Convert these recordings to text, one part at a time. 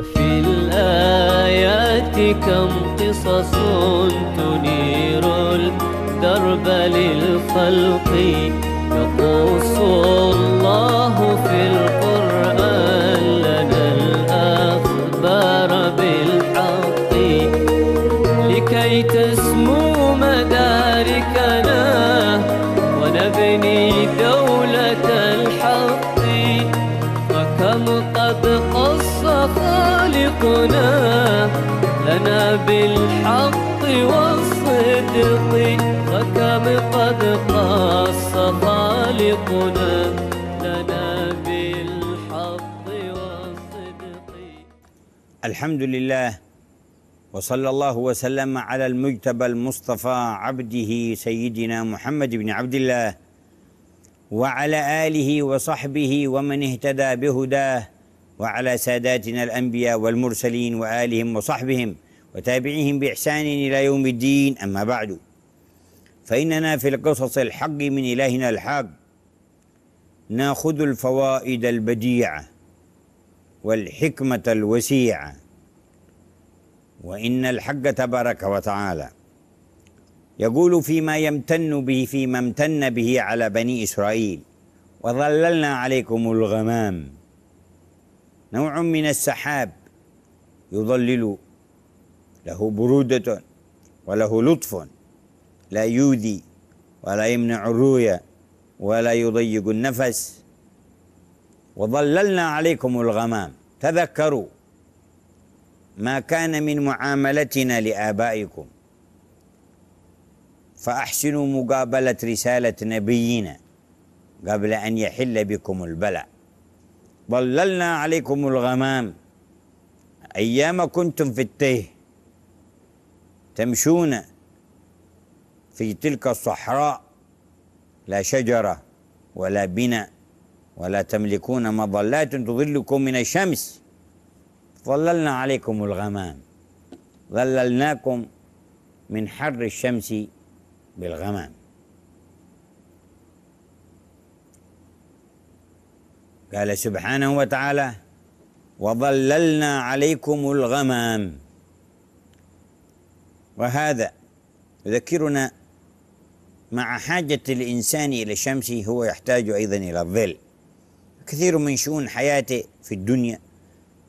وفي الآيات كم قصص تنير الدرب للخلق يقص هنا لنا بالحق والصدق فكم قد قص خالقنا لنا بالحق والصدق الحمد لله وصلى الله وسلم على المجتبى المصطفى عبده سيدنا محمد بن عبد الله وعلى آله وصحبه ومن اهتدى بهداه وعلى ساداتنا الأنبياء والمرسلين وآلهم وصحبهم وتابعيهم بإحسان إلى يوم الدين أما بعد فإننا في القصص الحق من إلهنا الحق ناخذ الفوائد البديعة والحكمة الوسيعة وإن الحق تبارك وتعالى يقول فيما يمتن به فيما امتن به على بني إسرائيل وظللنا عليكم الغمام نوع من السحاب يظلل له برودة وله لطف لا يؤذي ولا يمنع الرؤيا ولا يضيق النفس وظللنا عليكم الغمام تذكروا ما كان من معاملتنا لآبائكم فأحسنوا مقابلة رسالة نبينا قبل أن يحل بكم البلاء ظللنا عليكم الغمام أيام كنتم في التيه تمشون في تلك الصحراء لا شجرة ولا بناء ولا تملكون مظلات تظلكم من الشمس ظللنا عليكم الغمام ظللناكم من حر الشمس بالغمام قال سبحانه وتعالى وظللنا عليكم الغمام وهذا يذكرنا مع حاجة الإنسان إلى الشمس هو يحتاج أيضا إلى الظل كثير من شؤون حياته في الدنيا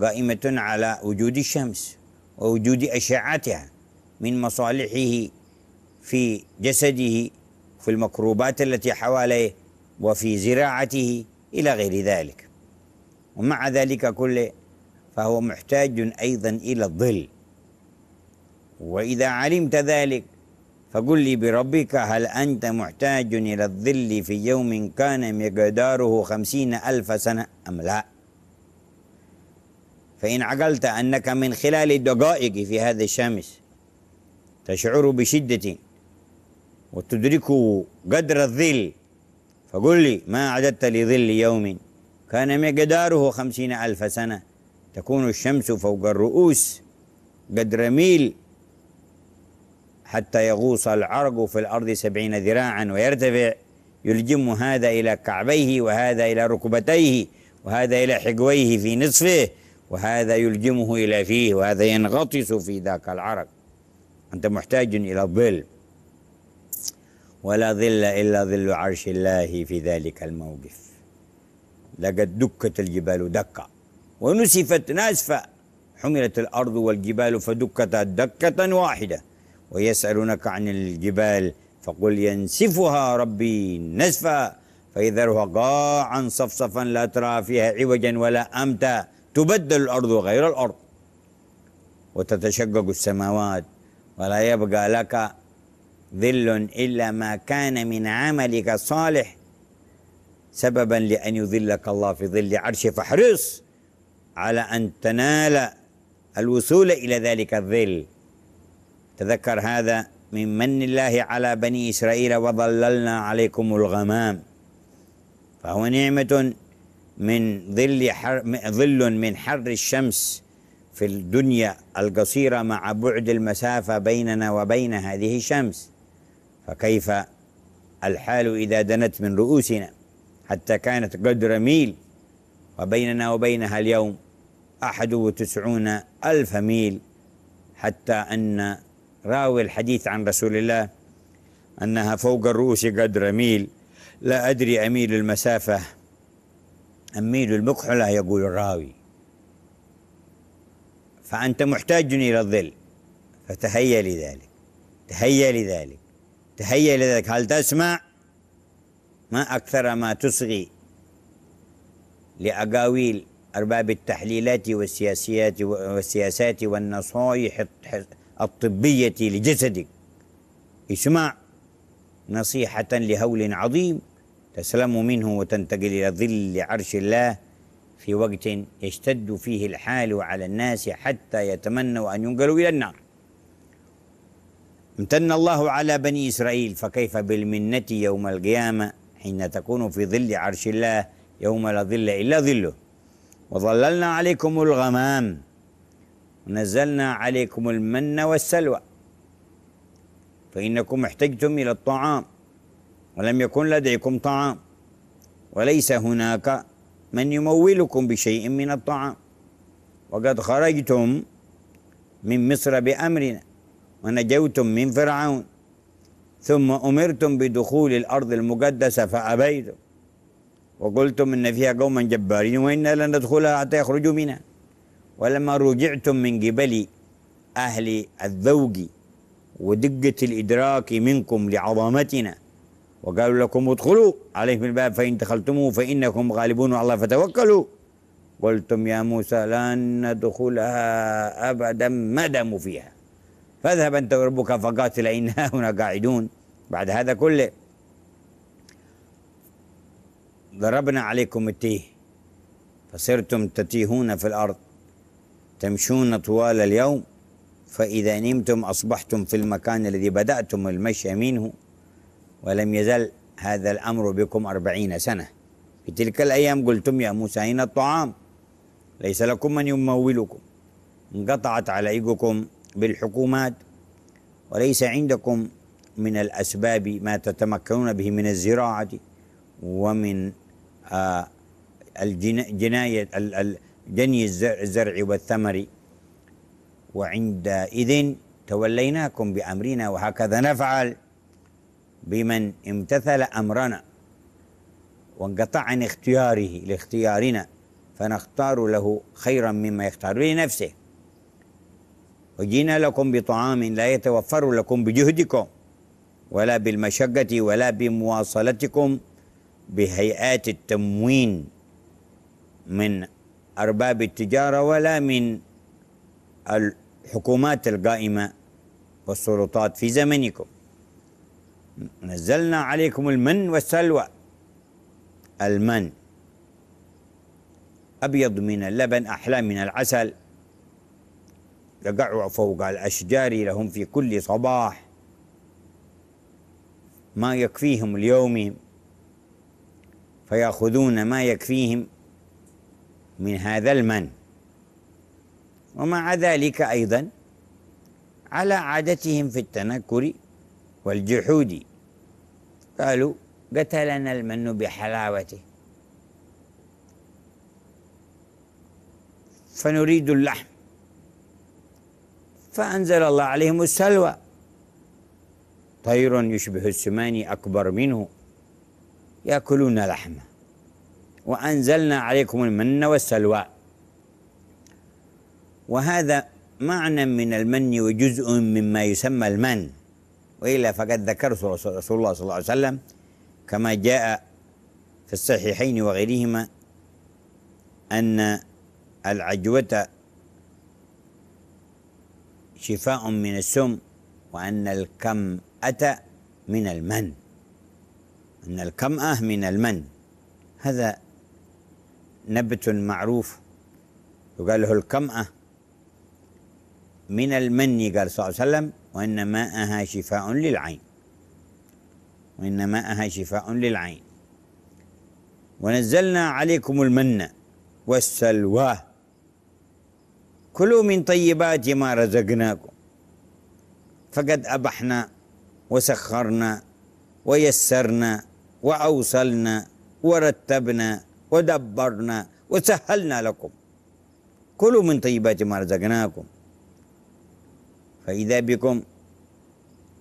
قائمة على وجود الشمس ووجود أشعتها من مصالحه في جسده في المكروبات التي حواليه وفي زراعته إلى غير ذلك ومع ذلك كله فهو محتاج أيضا إلى الظل وإذا علمت ذلك فقل لي بربك هل أنت محتاج إلى الظل في يوم كان مقداره خمسين ألف سنة أم لا فإن عقلت أنك من خلال الدقائق في هذا الشمس تشعر بشدة وتدرك قدر الظل فقل لي ما أعددت لظل يوم كان مقداره خمسين ألف سنة تكون الشمس فوق الرؤوس قدر ميل حتى يغوص العرق في الأرض سبعين ذراعا ويرتفع يلجم هذا إلى كعبيه وهذا إلى ركبتيه وهذا إلى حقويه في نصفه وهذا يلجمه إلى فيه وهذا ينغطس في ذاك العرق أنت محتاج إلى الظل ولا ظل إلا ظل عرش الله في ذلك الموقف لقد دكت الجبال دكة ونسفت ناسفة حملت الأرض والجبال فدكتا دكة واحدة ويسألونك عن الجبال فقل ينسفها ربي نسفا فيذرها قاعا صفصفا لا ترى فيها عوجا ولا أمتا تبدل الأرض غير الأرض وتتشقق السماوات ولا يبقى لك ذل إلا ما كان من عملك الصالح سببا لأن يظلك الله في ظل عرشه فاحرص على أن تنال الوصول إلى ذلك الظل تذكر هذا من من الله على بني إسرائيل وظللنا عليكم الغمام فهو نعمة من ظل حر ظل من حر الشمس في الدنيا القصيرة مع بعد المسافة بيننا وبين هذه الشمس فكيف الحال إذا دنت من رؤوسنا حتى كانت قدر ميل وبيننا وبينها اليوم أحد وتسعون ألف ميل حتى أن راوي الحديث عن رسول الله أنها فوق الرؤوس قدر ميل لا أدري أميل المسافة أميل المكحلة يقول الراوي فأنت محتاج إلى الظل فتهيأ لذلك تهيأ لذلك تهيأ لذلك هل تسمع ما أكثر ما تصغي لأقاويل أرباب التحليلات والسياسيات والسياسات والنصائح الطبية لجسدك اسمع نصيحة لهول عظيم تسلم منه وتنتقل إلى ظل عرش الله في وقت يشتد فيه الحال على الناس حتى يتمنوا أن ينقلوا إلى النار امتن الله على بني إسرائيل فكيف بالمنة يوم القيامة حين تكون في ظل عرش الله يوم لا ظل إلا ظله وظللنا عليكم الغمام ونزلنا عليكم المن والسلوى فإنكم احتجتم إلى الطعام ولم يكن لديكم طعام وليس هناك من يمولكم بشيء من الطعام وقد خرجتم من مصر بأمرنا ونجوتم من فرعون ثم أمرتم بدخول الأرض المقدسة فأبيتم وقلتم إن فيها قوما جبارين وإنا لن ندخلها حتى يخرجوا منها ولما رجعتم من قبل أهل الذوق ودقة الإدراك منكم لعظمتنا وقالوا لكم ادخلوا عليهم الباب فإن دخلتموه فإنكم غالبون على الله فتوكلوا قلتم يا موسى لن ندخلها أبدا ما داموا فيها فاذهب أنت وربك فقاتل إنا هنا قاعدون بعد هذا كله ضربنا عليكم التيه فصرتم تتيهون في الأرض تمشون طوال اليوم فإذا نمتم أصبحتم في المكان الذي بدأتم المشي منه ولم يزل هذا الأمر بكم أربعين سنة في تلك الأيام قلتم يا موسى أين الطعام ليس لكم من يمولكم انقطعت عليكم بالحكومات وليس عندكم من الأسباب ما تتمكنون به من الزراعة ومن آه، الجناية جني الزرع والثمر وعندئذ توليناكم بأمرنا وهكذا نفعل بمن امتثل أمرنا وانقطع عن اختياره لاختيارنا فنختار له خيرا مما يختار لنفسه وجينا لكم بطعام لا يتوفر لكم بجهدكم ولا بالمشقة ولا بمواصلتكم بهيئات التموين من أرباب التجارة ولا من الحكومات القائمة والسلطات في زمنكم نزلنا عليكم المن والسلوى المن أبيض من اللبن أحلى من العسل يقعوا فوق الأشجار لهم في كل صباح ما يكفيهم ليومهم فيأخذون ما يكفيهم من هذا المن ومع ذلك أيضا على عادتهم في التنكر والجحود قالوا قتلنا المن بحلاوته فنريد اللحم فأنزل الله عليهم السلوى طير يشبه السمان أكبر منه يأكلون لحمه وأنزلنا عليكم المن والسلوى وهذا معنى من المن وجزء مما يسمى المن وإلا فقد ذكرت رسول الله صلى الله عليه وسلم كما جاء في الصحيحين وغيرهما أن العجوة شفاء من السم وأن الكم أتى من المن أن الكمأة من المن هذا نبت معروف يقال له الكمأة من المن قال صلى الله عليه وسلم وإن ماءها شفاء للعين وإن ماءها شفاء للعين ونزلنا عليكم المن والسلوى كلوا من طيبات ما رزقناكم فقد أبحنا وسخرنا ويسرنا وأوصلنا ورتبنا ودبرنا وسهلنا لكم كلوا من طيبات ما رزقناكم فإذا بكم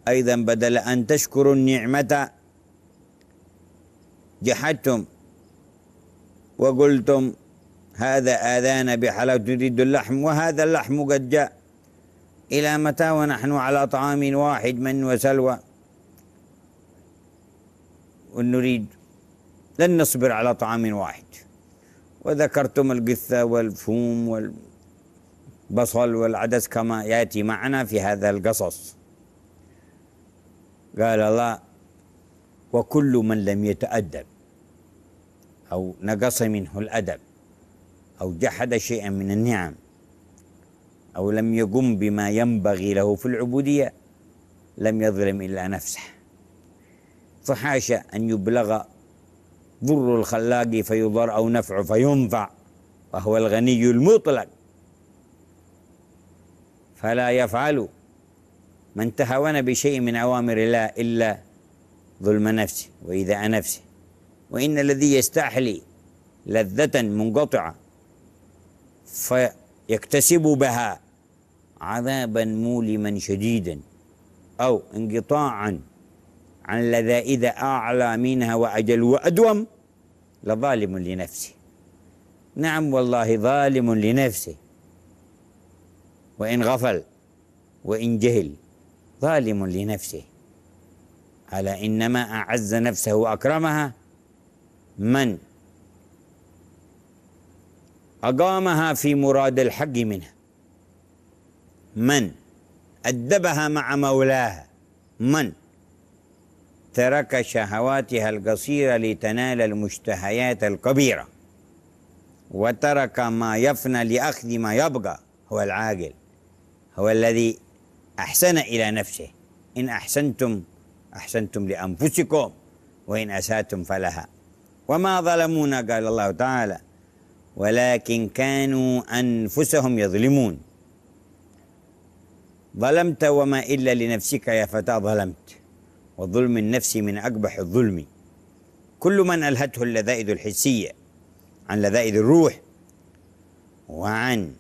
أيضا بدل أن تشكروا النعمة جحدتم وقلتم هذا آذان بحلاوة تريد اللحم وهذا اللحم قد جاء إلى متى ونحن على طعام واحد من وسلوى ونريد لن نصبر على طعام واحد وذكرتم القثة والفوم والبصل والعدس كما يأتي معنا في هذا القصص قال الله وكل من لم يتأدب أو نقص منه الأدب أو جحد شيئا من النعم أو لم يقم بما ينبغي له في العبودية لم يظلم إلا نفسه فحاشا أن يبلغ ضر الخلاق فيضر أو نفع فينفع وهو الغني المطلق فلا يفعل من تهاون بشيء من أوامر الله إلا ظلم نفسه وإيذاء نفسه وإن الذي يستحلي لذة منقطعة فيكتسب بها عذابا مؤلما شديدا أو انقطاعا عن لذائذ أعلى منها وأجل وأدوم لظالم لنفسه نعم والله ظالم لنفسه وإن غفل وإن جهل ظالم لنفسه على إنما أعز نفسه وأكرمها من أقامها في مراد الحق منها من أدبها مع مولاها من ترك شهواتها القصيرة لتنال المشتهيات الكبيرة وترك ما يفنى لأخذ ما يبقى هو العاقل هو الذي أحسن إلى نفسه إن أحسنتم أحسنتم لأنفسكم وإن أساتم فلها وما ظلمونا قال الله تعالى ولكن كانوا أنفسهم يظلمون ظلمت وما إلا لنفسك يا فتاة ظلمت وظلم النفس من أقبح الظلم كل من ألهته اللذائذ الحسية عن لذائذ الروح وعن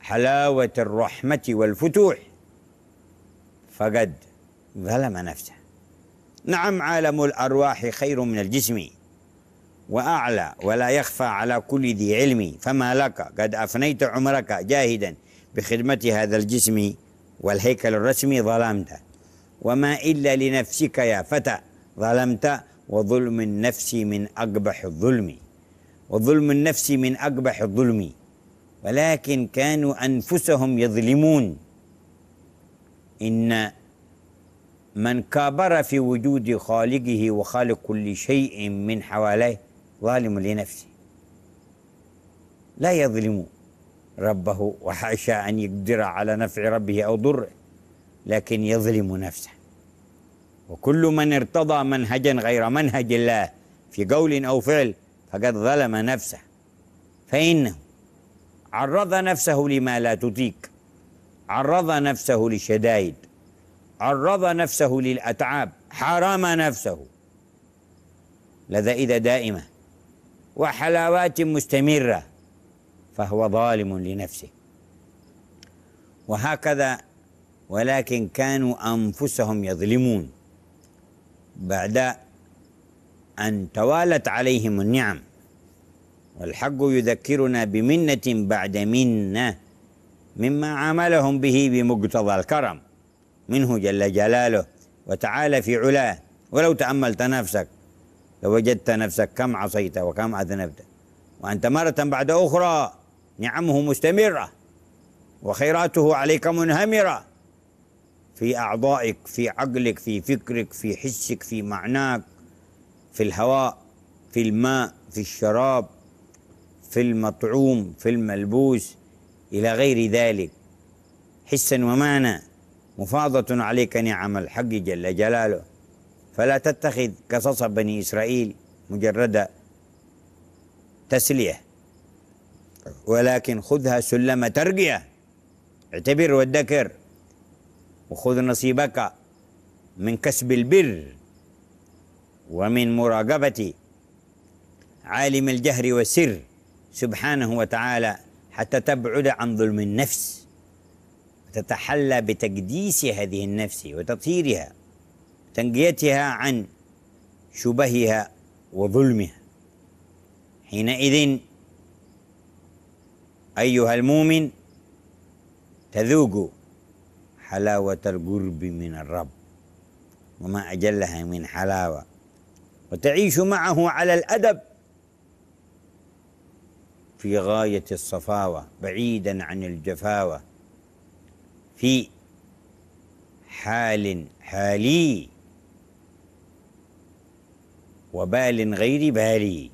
حلاوة الرحمة والفتوح فقد ظلم نفسه نعم عالم الأرواح خير من الجسم وأعلى ولا يخفى على كل ذي علم فما لك قد أفنيت عمرك جاهدا بخدمة هذا الجسم والهيكل الرسمي ظلمت وما إلا لنفسك يا فتى ظلمت وظلم النفس من أقبح الظلم وظلم النفس من أقبح الظلم ولكن كانوا أنفسهم يظلمون إن من كابر في وجود خالقه وخالق كل شيء من حواليه ظالم لنفسه لا يظلم ربه وحاشا أن يقدر على نفع ربه أو ضره لكن يظلم نفسه وكل من ارتضى منهجا غير منهج الله في قول أو فعل فقد ظلم نفسه فإنه عرض نفسه لما لا تطيق عرض نفسه للشدائد عرض نفسه للأتعاب حرم نفسه لذائذ دائمه وحلاوات مستمرة فهو ظالم لنفسه وهكذا ولكن كانوا أنفسهم يظلمون بعد أن توالت عليهم النعم والحق يذكرنا بمنة بعد منة مما عاملهم به بمقتضى الكرم منه جل جلاله وتعالى في علاه ولو تأملت نفسك لوجدت نفسك كم عصيت وكم أذنبت وأنت مرة بعد أخرى نعمه مستمرة وخيراته عليك منهمرة في أعضائك في عقلك في فكرك في حسك في معناك في الهواء في الماء في الشراب في المطعوم في الملبوس إلى غير ذلك حسا ومعنى مفاضة عليك نعم الحق جل جلاله فلا تتخذ قصص بني إسرائيل مجرد تسلية ولكن خذها سلم ترقية اعتبر وادكر وخذ نصيبك من كسب البر ومن مراقبة عالم الجهر والسر سبحانه وتعالى حتى تبعد عن ظلم النفس وتتحلى بتقديس هذه النفس وتطهيرها تنقيتها عن شبهها وظلمها حينئذ أيها المؤمن تذوق حلاوة القرب من الرب وما أجلها من حلاوة وتعيش معه على الأدب في غاية الصفاوة بعيدا عن الجفاوة في حال حالي وبال غير بالي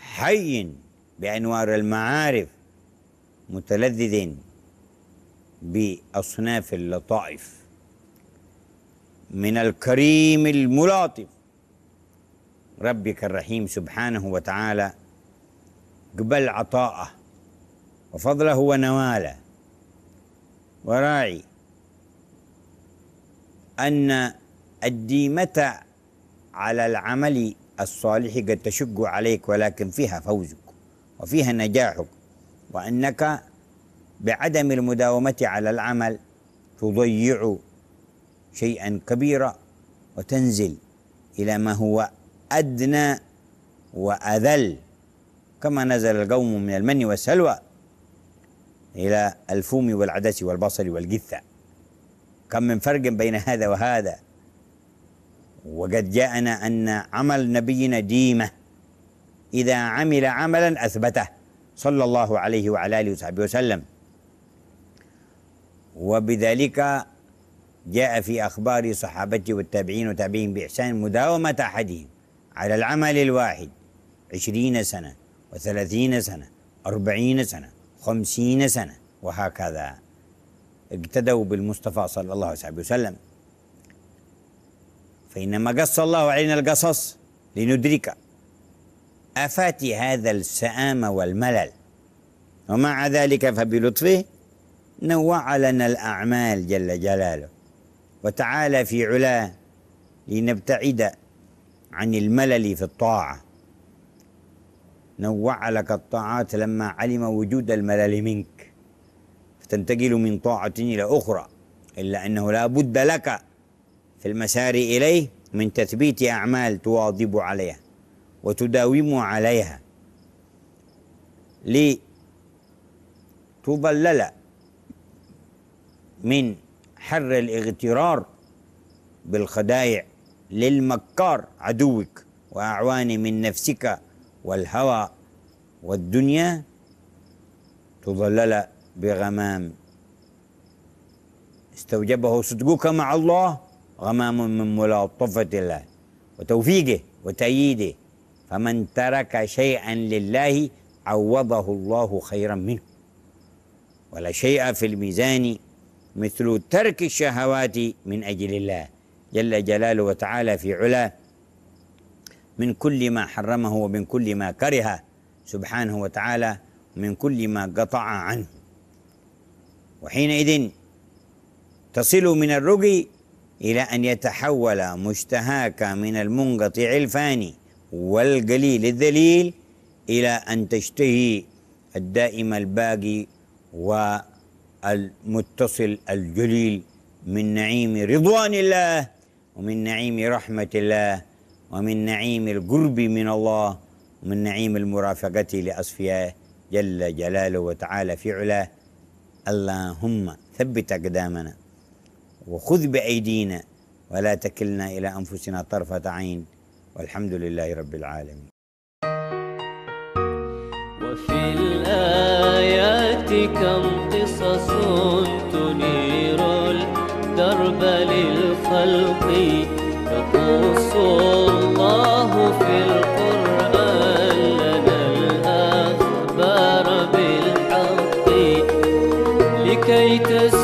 حي بأنوار المعارف متلذذ بأصناف اللطائف من الكريم الملاطف ربك الرحيم سبحانه وتعالى قبل عطاءه وفضله ونواله وراعي أن الديمة على العمل الصالح قد تشق عليك ولكن فيها فوزك وفيها نجاحك وأنك بعدم المداومة على العمل تضيع شيئا كبيرا وتنزل إلى ما هو أدنى وأذل كما نزل القوم من المن والسلوى إلى الفوم والعدس والبصل والجثة كم من فرق بين هذا وهذا وقد جاءنا أن عمل نبينا ديمة إذا عمل عملا أثبته صلى الله عليه وعلى آله وصحبه وسلم وبذلك جاء في أخبار صحابته والتابعين وتابعين بإحسان مداومة أحدهم على العمل الواحد عشرين سنة وثلاثين سنة أربعين سنة خمسين سنة وهكذا اقتدوا بالمصطفى صلى الله عليه وسلم فإنما قص الله علينا القصص لندركه آفات هذا السآم والملل ومع ذلك فبلطفه نوع لنا الأعمال جل جلاله وتعالى في علاه لنبتعد عن الملل في الطاعة نوع لك الطاعات لما علم وجود الملل منك فتنتقل من طاعة إلى أخرى إلا أنه لا بد لك المسار إليه من تثبيت أعمال تواظب عليها وتداوم عليها لتضلل من حر الاغترار بالخدائع للمكار عدوك وأعوان من نفسك والهوى والدنيا تضلل بغمام استوجبه صدقك مع الله غمام من ملاطفة الله وتوفيقه وتأييده فمن ترك شيئا لله عوضه الله خيرا منه ولا شيء في الميزان مثل ترك الشهوات من أجل الله جل جلاله وتعالى في علا من كل ما حرمه ومن كل ما كره سبحانه وتعالى من كل ما قطع عنه وحينئذ تصل من الرقي إلى أن يتحول مشتهاك من المنقطع الفاني والقليل الذليل إلى أن تشتهي الدائم الباقي والمتصل الجليل من نعيم رضوان الله ومن نعيم رحمة الله ومن نعيم القرب من الله ومن نعيم المرافقة لأصفيائه جل جلاله وتعالى في علاه اللهم ثبت أقدامنا وخذ بأيدينا ولا تكلنا إلى أنفسنا طرفة عين والحمد لله رب العالمين وفي الآيات كم قصص تنير الدرب للخلق يقص الله في القرآن لنا الأخبار بالحق لكي تسمع